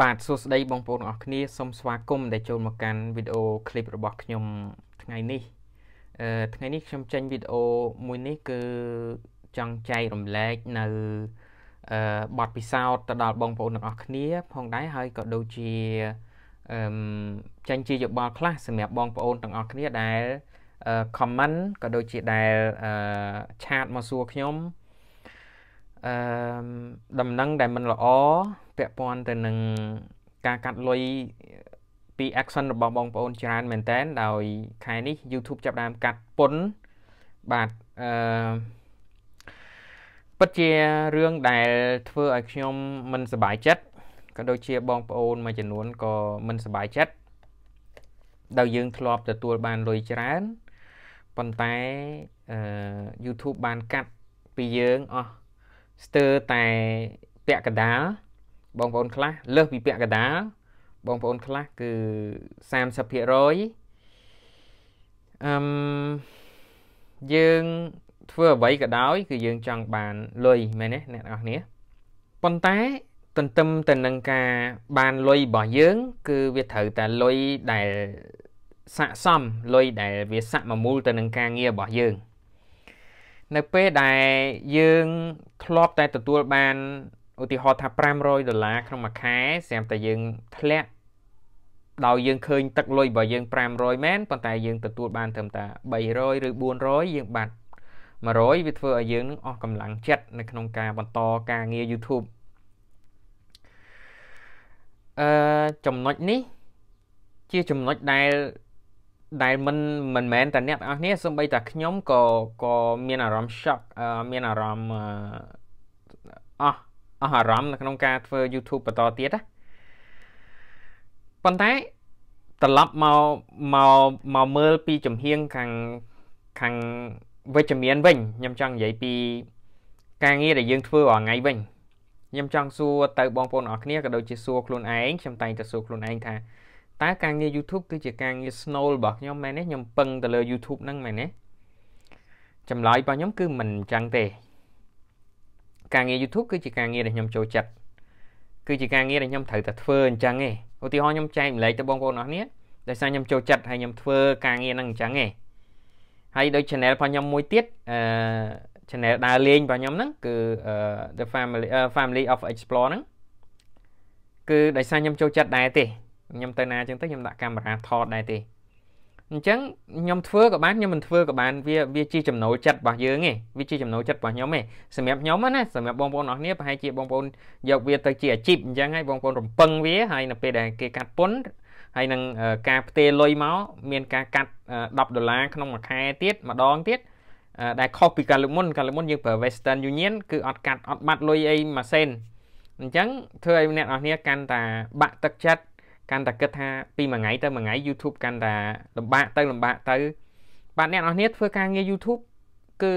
បាទសួស្តីបងប្អូនអស់គ្នាសូមស្វាគមន៍ដែលចូលមកកាន់វីដេអូឃ្លីបរបស់ខ្ញុំថ្ងៃនេះអឺថ្ងៃនេះខ្ញុំចេញវីដេអូមួយនេះគឺចង់ចែករំលែក នៅអឺបទពិសោធន៍ទៅដល់បងប្អូនទាំងអស់គ្នា ផងដែរហើយក៏ដូចជាអឺចេញជាយោបល់ខ្លះសម្រាប់បងប្អូនទាំងអស់គ្នាដែល comment ក៏ដូចជាដែលអឺឆាតមកសួរខ្ញុំអឺដំណឹងដែលមិនល្អពាក់ព័ន្ធទៅនឹងការកាត់លុយពី action របស់បងប្អូនច្រើនមែនតើដោយខែនេះ YouTube ចាប់ដើមកាត់ពន្ធបាទអឺពិតជារឿងដែលធ្វើឲ្យខ្ញុំមិនសប្បាយចិត្តក៏ដូចជាបងប្អូនមួយចំនួនក៏មិនសប្បាយចិត្តដោយយើងធ្លាប់ ទទួលបានលុយច្រើនប៉ុន្តែអឺ YouTube បានកាត់ពីយើងអស់ស្ទើរតែពាក់កណ្ដាលបងប្អូនខ្លះលើសពីពាក់កណ្ដាលបងប្អូនខ្លះគឺ30%អឹមយើងធ្វើអ្វីក៏ដោយគឺយើងចង់បានលុយមែនទេអ្នកនរគ្នាប៉ុន្តែទន្ទឹមទៅនឹងការបានលុយរបស់យើង គឺវាត្រូវតែលុយដែលស័កសមលុយដែលវាស័កមមូលទៅនឹងការងាររបស់យើងនៅពេលដែលយើងធ្លាប់តែទទួលបានឧទាហរណ៍ថា500ដុល្លារក្នុងមួយខែស្រាប់តែយើង ធ្លាក់ដោយយើងឃើញទឹកលុយរបស់យើង500មែនប៉ុន្តែយើងទទួលបានត្រឹមតែ300ឬ400យើងបាត់100វាធ្វើឲ្យយើងនឹងអស់កម្លាំងចិត្តនៅក្នុងការបន្តការងារ YouTube អឺចំណុចនេះជាចំណុចដែលដែលមិនមិនមែនតែអ្នកទាំងអស់គ្នាសូម្បីតែខ្ញុំក៏ក៏មានអារម្មណ៍ shock មានអារម្មណ៍អស់អស់អារម្មណ៍នៅក្នុងការធ្វើ YouTube បន្តទៀតណាប៉ុន្តែត្រឡប់មកមកមកមើលពីចំហៀងខាងខាងវិជ្ជមានវិញខ្ញុំចង់និយាយពីការងារដែលយើងធ្វើរាល់ថ្ងៃវិញខ្ញុំចង់សួរទៅបងប្អូនអរគ្នាក៏ដូចជាសួរខ្លួនឯងខ្ញុំតែងតែសួរខ្លួនឯងថាតើការងារ YouTube គឺជាការងារ snow របស់ខ្ញុំមែនទេខ្ញុំពឹងទៅលើ YouTube ហ្នឹងមែនទេចម្លើយរបស់ខ្ញុំគឺមិនចឹងទេការងារ YouTube គឺជាការងារដែលខ្ញុំចូលចិត្តគឺជាការងារដែលខ្ញុំត្រូវតែធ្វើអញ្ចឹងឯងឧទាហរណ៍ខ្ញុំចែកម្លែកទៅបងប្អូនអស់គ្នាដោយសារខ្ញុំចូលចិត្តហើយខ្ញុំធ្វើការងារហ្នឹងអញ្ចឹងឯងហើយដោយ channel របស់ខ្ញុំមួយទៀតអឺ channel ដើរលេងរបស់ខ្ញុំហ្នឹងគឺ The Family Family of Explore ហ្នឹងគឺដោយសារខ្ញុំចូលចិត្តដែរទេខ្ញុំទៅណាអញ្ចឹងទៅខ្ញុំដាក់កាមេរ៉ាថតដែរទេអញ្ចឹងខ្ញុំធ្វើក៏បានខ្ញុំមិនធ្វើក៏បានវាវាជាចំណូលចិត្តរបស់យើងឯងវាជាចំណូលចិត្តរបស់ខ្ញុំឯងសម្រាប់ខ្ញុំណាសម្រាប់បងប្អូនអស់គ្នាប្រហែលជាបងប្អូនយកវាទៅជាអាជីពអញ្ចឹងហើយបងប្អូនរំពឹងវាហើយនៅពេលដែលគេកាត់ពន្ធហើយនឹងការផ្ទេរលុយមកមានការកាត់10ដុល្លារក្នុងមួយខែទៀតម្ដងទៀតដែលខុសពីកាលលើកមុនកាលលើកមុនយើងប្រើ Western Union គឺអត់កាត់អត់បាត់លុយអីមួយសេនអញ្ចឹងធ្វើឲ្យអ្នកនរគ្នាកាន់តែបាក់ទឹកចិត្តកាន់តែគិតថាពីមួយថ្ងៃទៅមួយថ្ងៃ YouTube កាន់តែលំបាកទៅលំបាកទៅ បាទអ្នកនរគ្នាធ្វើការងារ YouTube គឺ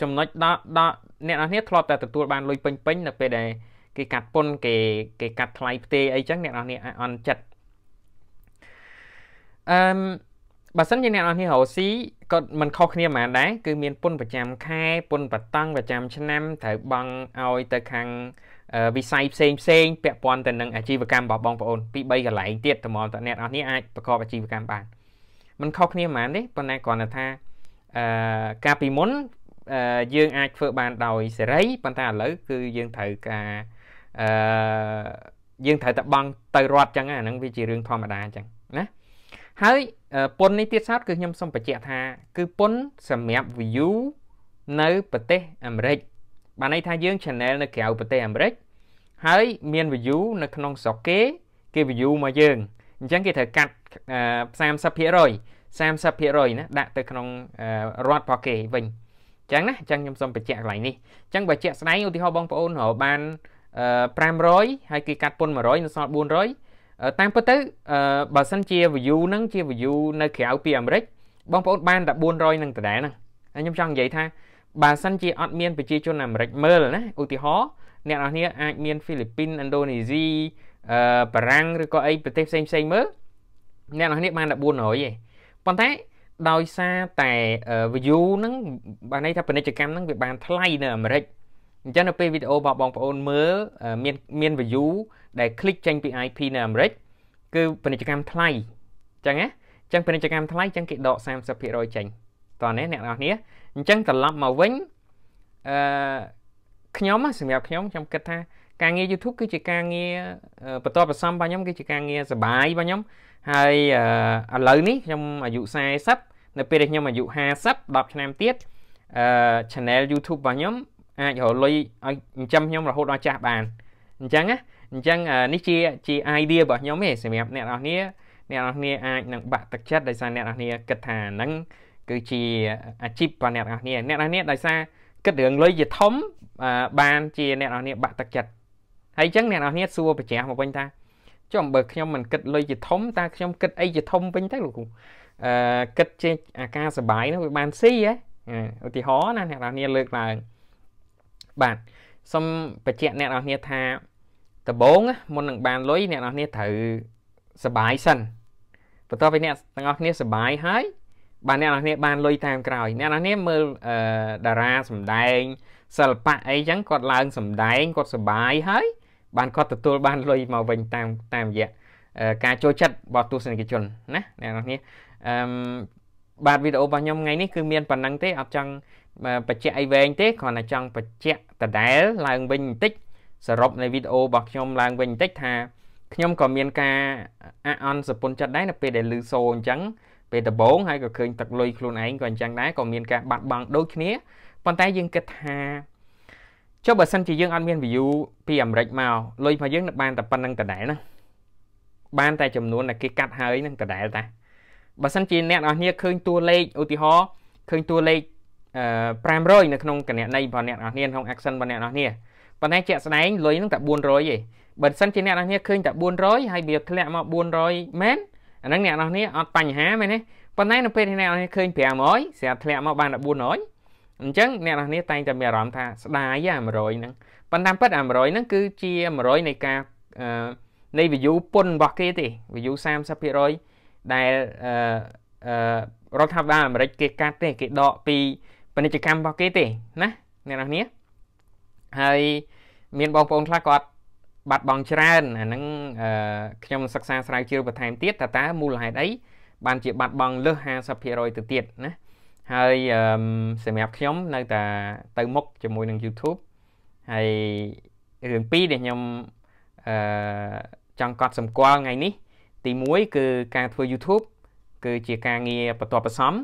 ចំណុចដកដកអ្នកនរគ្នាធ្លាប់តែទទួលបានលុយពេញពេញនៅពេលដែលគេកាត់ពុន គេគេកាត់ថ្លៃផ្ទេអីចឹងអ្នកនរគ្នាអន់ចិត្តអឺមបើសិនជាអ្នកនរគ្នារកស៊ីក៏មិនខុសគ្នាប៉ុន្មានដែរគឺមានពុនប្រចាំខែ ពុនបតង់ប្រចាំឆ្នាំត្រូវបង់ឲ្យទៅខាងវិស័យផ្សេងផ្សេងពាក់ព័ន្ធទៅនឹងអាជីវកម្មរបស់បងប្អូនពី3កន្លែងទៀតតាមតអ្នកអស់នេះអាចប្រកបអាជីវកម្មបានมันខុសគ្នាប៉ុន្មានទេប៉ុន្តែគ្រាន់តែថាអឺកាលពីមុនយើងអាចធ្វើបានដោយសេរីប៉ុន្តែឥឡូវគឺយើងត្រូវការអឺយើងត្រូវតែបង់ទៅរដ្ឋចឹងអាហ្នឹងវាជារឿងធម្មតាចឹងណាហើយពុននេះទៀតសោតគឺខ្ញុំសូមបញ្ជាក់ថា គឺពុនសម្រាប់ view នៅប្រទេសអាមេរិកបានន័យថាយើង channel នៅក្រៅប្រទេសអាមេរិកហើយមាន view នៅក្នុងស្រុកគេគេ view មកយើងអញ្ចឹងគេត្រូវកាត់30% 30%ណាដាក់ទៅក្នុងរដ្ឋរបស់គេវិញអញ្ចឹងណាអញ្ចឹងខ្ញុំសូមបញ្ជាក់កន្លែងនេះអញ្ចឹងបើជាក់ស្ដែងឧទាហរណ៍បងប្អូនរកបាន500ហើយគេកាត់ពន្ធ100នៅសល់400តាមពិតទៅបើសិនជា view ហ្នឹងជា view នៅក្រៅពីអាមេរិក បងប្អូនបានតែ400នឹងដដែលហ្នឹងហើយខ្ញុំចង់និយាយថាបើសិនជាអត់មានប្រជាជនអាមេរិកមើលណាឧទាហរណ៍អ្នកនរគ្នាអាចមានហ្វីលីពីនឥណ្ឌូនេស៊ីអឺបារាំងឬក៏អីប្រទេសផ្សេងផ្សេងមើលអ្នកនរគ្នាបានតែ400ឯងប៉ុន្តែដោយសារតែ view ហ្នឹងបានន័យថាពាណិជ្ជកម្មហ្នឹងវាបានថ្លៃនៅអាមេរិកអញ្ចឹងនៅពេលវីដេអូរបស់បងប្អូនមើលមានមាន view ដែល click ចេញពី IP នៅអាមេរិកគឺពាណិជ្ជកម្មថ្លៃអញ្ចឹងណាអញ្ចឹងពាណិជ្ជកម្មថ្លៃអញ្ចឹងគេដក30%ចេញតោះនេះអ្នកនរគ្នាអញ្ចឹងត្រឡប់មកវិញអឺខ្ញុំសម្រាប់ខ្ញុំខ្ញុំគិតថា ការងារ YouTube គឺជាការងារបន្តប្រសំរបស់ខ្ញុំគឺជាការងារសបាយរបស់ខ្ញុំហើយឥឡូវនេះខ្ញុំអាយុ40នៅពេលដែលខ្ញុំអាយុ50 10ឆ្នាំទៀតអឺ channel YouTube របស់ខ្ញុំអាចរលុយឲ្យចិញ្ចឹមខ្ញុំរហូតដល់ចាស់បានអញ្ចឹងណាអញ្ចឹងនេះជាជា idea របស់ខ្ញុំទេសម្រាប់អ្នកនរគ្នាអ្នកនរគ្នាអាចនឹងបាក់ទឹកចិត្តដោយសារអ្នកនរគ្នាគិតថាហ្នឹងគឺជាអាជីពរបស់អ្នកនរគ្នាអ្នកនរគ្នាដោយសារគិតរឿងលុយជាធំបានជាអ្នកនរគ្នាបាក់ទឹកចិត្តហើយអញ្ចឹងអ្នកនរគ្នាសួរប្រជ្រះមកវិញថាចុះបើខ្ញុំមិនគិតលុយជាធំតើខ្ញុំគិតអីជាធំវិញទៅលោកគ្រូអឺគិតជាអាការសុបាយនោះវាបានស៊ីហ៎ឧទាហរណ៍ណាអ្នកនរគ្នាលើកឡើងបាទសូមបញ្ជាក់អ្នកនរគ្នាថាដំបូងមុននឹងបានលុយអ្នកនរគ្នាត្រូវសុបាយសិនបន្ទាប់ពីអ្នកទាំងអស់គ្នាសុបាយហើយបាទអ្នកនរគ្នាបានលុយតាមក្រោយអ្នកនរគ្នាមើលតារាសម្ដែងសិល្បៈអីចឹងគាត់ឡើង សម្ដែងគាត់សបាយហើយ បានគាត់ទទួលបានលុយមកវិញតាមតាមរយៈការចូលចិត្តរបស់ទស្សនិកជនណាអ្នកនរគ្នាអឺបាទវីដេអូរបស់ខ្ញុំថ្ងៃនេះគឺមានប៉ុណ្ណឹងទេអត់ចង់បញ្ជាក់អីវែងទេគ្រាន់តែចង់បញ្ជាក់ដដែលឡើងវិញបន្តិចសរុបនៃវីដេអូរបស់ខ្ញុំឡើងវិញបន្តិចថាខ្ញុំក៏មានការអអន់សពុនចិត្តដែរនៅពេលដែលឮសូរអញ្ចឹងពេលដំបូងហើយក៏ឃើញទឹកលុយខ្លួនឯងក៏អញ្ចឹងដែរក៏មានការបាត់បង់ដូចគ្នាប៉ុន្តែយើងគិតថាចុះបើសិនជាយើងអត់មាន view ពីអាមេរិកមកលុយរបស់យើងនឹងបានតែប៉ុណ្្នឹងដដែលណាបាន តែចំនួនដែលគេកាត់ហើយនឹងដដែលតាបើសិនជាអ្នកនរគ្នាឃើញតួលេខឧទាហរណ៍ឃើញតួលេខ500នៅក្នុងគណនីរបស់អ្នកនរគ្នាក្នុង action របស់អ្នកនរគ្នាប៉ុន្តែជាក់ស្ដែងលុយនឹងតែ400ទេបើសិនជាអ្នកនរគ្នាឃើញតែ400ហើយវាធ្លាក់មក400មែនអាហ្នឹងអ្នកនរនេះអត់បញ្ហាមែនទេប៉ុន្តែនៅពេលនេះអ្នកនរនេះឃើញ500ស្រាប់ធ្លាក់មកបាន1400អញ្ចឹងអ្នកនរនេះតែងតែមានអារម្មណ៍ថាស្ដាយអា100ហ្នឹងប៉ុន្តែពិតអា100ហ្នឹងគឺជា100នៃការនៃ view ពុនរបស់គេទេ view 30%ដែលអឺរដ្ឋាភិបាលអាមេរិកគេកាត់ទេគេដកពីពាណិជ្ជកម្មរបស់គេទេណាអ្នកនរនេះហើយមានបងប្អូនខ្លះគាត់បាត់បង់ច្រើនអាហ្នឹងខ្ញុំសិក្សាស្រាវជ្រាវបន្ថែមទៀតតើតើមូលហេតុអីបានជាបាត់បង់លើស50%ទៅទៀតណាហើយសម្រាប់ខ្ញុំនៅតែទៅមុខជាមួយនឹង YouTube ហើយរឿងពីរដែលខ្ញុំអឺចង់កត់សម្គាល់ថ្ងៃនេះទី1គឺការធ្វើ YouTube គឺជាការងារបន្ទាប់បន្សំ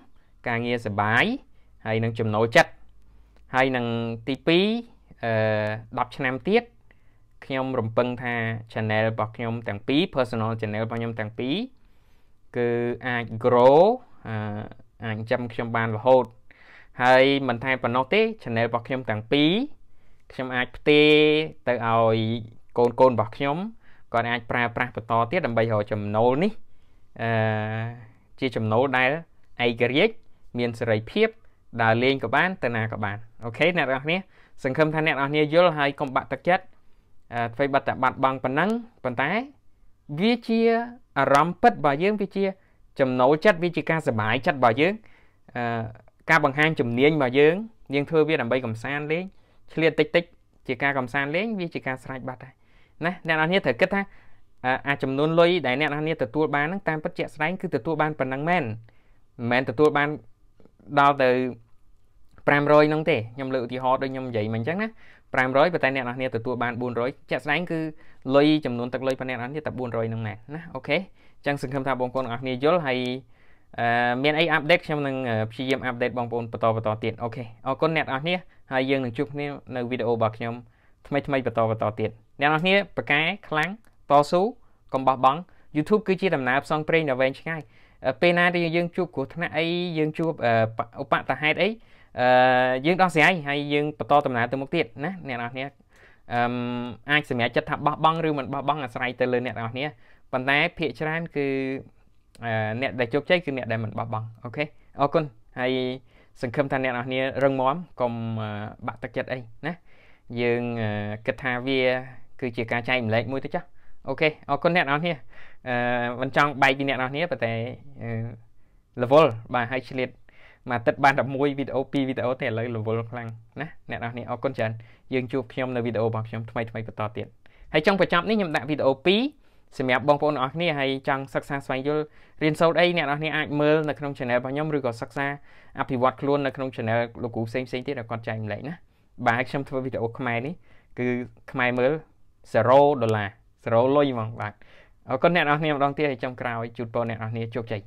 ការងារសបាយហើយនឹងចំណូលចិត្តហើយនឹងទី2អឺ10ឆ្នាំទៀតខ្ញុំរំពឹងថា channel របស់ខ្ញុំទាំងពីរ personal channel របស់ខ្ញុំទាំងពីរគឺអាច grow អាចចាំខ្ញុំបានរហូត ហើយមិនថែប៉ុណ្ណោះទេ channel របស់ខ្ញុំទាំងពីរខ្ញុំអាចផ្ទេរទៅឲ្យកូនកូនរបស់ខ្ញុំគាត់អាចប្រើប្រាស់បន្តទៀតដើម្បីរកចំណូលនេះអឺជាចំណូលដែលឯករាជ្យមានសេរីភាពដើរលេងក៏បានទៅណាក៏បានអូខេអ្នកនរគ្នាសង្ឃឹមថាអ្នកនរគ្នាយល់ហើយកុំបាក់ទឹកចិត្តអ្វីបាត់តែបាត់បង់ប៉ុណ្ណឹងប៉ុន្តែវាជាអារម្មណ៍ពិតរបស់យើងវាជាចំណូលចិត្តវាជាការសប្បាយចិត្តរបស់យើងអឺការបង្ហាញជំនាញរបស់យើងយើងធ្វើវាដើម្បីកំសាន្តលេងឆ្លៀតតិចតិច ជាការកំសាន្តលេងវាជាការស្រេចបាត់ហើយណាអ្នកនរគ្នាត្រូវគិតថាអាចំនួនលុយដែលអ្នកនរគ្នាទទួលបានហ្នឹងតាមពិតជាក់ស្ដែងគឺទទួលបានប៉ុណ្ណឹងមែនមិនមែនទទួលបានដល់ទៅ500ហ្នឹងទេខ្ញុំលើកឧទាហរណ៍ដូចខ្ញុំនិយាយមិញអញ្ចឹងណា500ប៉ុន្តែអ្នកនរគ្នាទទួលបាន400ជាក់ស្ដែងគឺលុយចំនួនទឹកលុយប៉ុណ្ណេះនរគ្នាតែ400ហ្នឹងណាណាអូខេអញ្ចឹងសង្ឃឹមថាបងប្អូនទាំងអស់គ្នាយល់ហើយអឺមានអីអាប់ដេតខ្ញុំនឹងព្យាយាមអាប់ដេតបងប្អូនបន្តបន្តទៀតអូខេអរគុណអ្នកនរគ្នាហើយយើងនឹងជួបគ្នានៅវីដេអូរបស់ខ្ញុំថ្មីថ្មីបន្តបន្តទៀតអ្នកនរគ្នាប្រកែខ្លាំងតស៊ូកុំបោះបង់ YouTube គឺជាដំណើរផ្សងព្រេងដ៏វែងឆ្ងាយពេលណាដែលយើងជួបគ្រោះថ្នាក់អីយើងជួបឧបតហេតុអីយើងដោះស្រាយហើយយើងបន្តដំណើរទៅមុខទៀតណាអ្នកនរគ្នាអឺអាចសម្រាប់ចិត្តថាបោះបង់ឬមិនបោះបង់អាស្រ័យទៅលើអ្នកនរគ្នាប៉ុន្តែភាកច្រើនគឺអ្នកដែលជោគជ័យគឺអ្នកដែលមិនបោះបង់អូខេអរគុណហើយសង្ឃឹមថាអ្នកនរគ្នារឹងមាំកុំបាក់ទឹកចិត្តអីណាយើងគិតថាវាគឺជាការចែករំលែកមួយទៅចាស់អូខេអរគុណអ្នកនរគ្នាអឺមិនចង់បែកពីអ្នកនរគ្នាប៉ុន្តែ level បាទហើយឆ្លៀតមួយអាទិត្យបាន11វីដេអូ2វីដេអូទេឥឡូវ level ខ្លាំងណាអ្នកនរគ្នាអរគុណច្រើនយើងជួបខ្ញុំនៅវីដេអូរបស់ខ្ញុំថ្មីថ្មីបន្តទៀតហើយចង់បញ្ចប់នេះខ្ញុំដាក់វីដេអូ2សម្រាប់បងប្អូនអរគ្នាហើយចង់សិក្សាស្វែងយល់រៀនសូត្រអីអ្នកនរគ្នាអាចមើលនៅក្នុង channel របស់ខ្ញុំឬក៏សិក្សា អភិវឌ្ឍខ្លួននៅក្នុង channel លោកគ្រូផ្សេងផ្សេងទៀតដែលគាត់ចែកម្លែកណាបាទខ្ញុំធ្វើវីដេអូខ្មែរនេះគឺខ្មែរមើល0ដុល្លារ0លុយហ្មងបាទអរគុណអ្នកនរគ្នាម្ដងទៀតហើយចុងក្រោយជូនពរអ្នកនរគ្នាជោគជ័យ